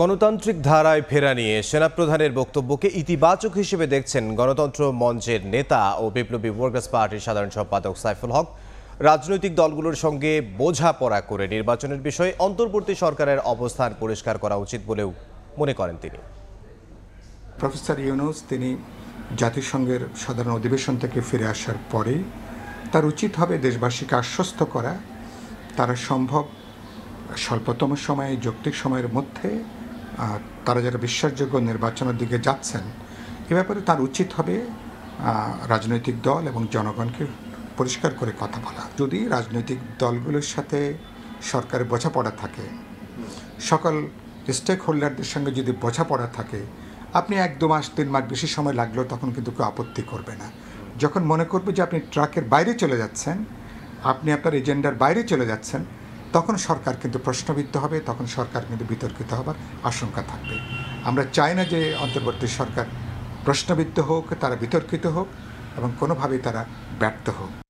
গণতান্ত্রিক ধারায় ফেরা নিয়ে সেনাপ্রধানের বক্তব্যকে ইতিবাচক হিসেবে দেখছেন গণতন্ত্র মঞ্চের নেতা ও বিপ্লবী ওয়ার্কার্স পার্টির সাধারণ সম্পাদক সাইফুল হক রাজনৈতিক দলগুলোর সঙ্গে বোঝাপড়া করে নির্বাচনের বিষয়ে অন্তর্বর্তী সরকারের অবস্থান পরিষ্কার করা উচিত বলেও মনে করেন তিনি প্রফেসর ইউনুস তিনি জাতিসংঘের সাধারণ অধিবেশন থেকে ফিরে আসার পরে তার উচিত হবে দেশবাসীকে আশ্বস্ত করা তারা সম্ভব স্বল্পতম সময়ে যৌক্তিক সময়ের মধ্যে তারা যারা বিশ্বাসযোগ্য নির্বাচনের দিকে যাচ্ছেন এ ব্যাপারে তার উচিত হবে রাজনৈতিক দল এবং জনগণকে পরিষ্কার করে কথা বলা যদি রাজনৈতিক দলগুলোর সাথে সরকারের বোঝাপড়া থাকে সকল স্টেক হোল্ডারদের সঙ্গে যদি বোঝাপড়া থাকে আপনি এক দু মাস তিন মাস বেশি সময় লাগলেও তখন কিন্তু কেউ আপত্তি করবে না যখন মনে করবে যে আপনি ট্রাকের বাইরে চলে যাচ্ছেন আপনি আপনার এজেন্ডার বাইরে চলে যাচ্ছেন তখন সরকার কিন্তু প্রশ্নবিদ্ধ হবে তখন সরকার কিন্তু বিতর্কিত হবার আশঙ্কা থাকবে আমরা চাই না যে অন্তর্বর্তী সরকার প্রশ্নবিদ্ধ হোক তারা বিতর্কিত হোক এবং কোনোভাবেই তারা ব্যর্থ হোক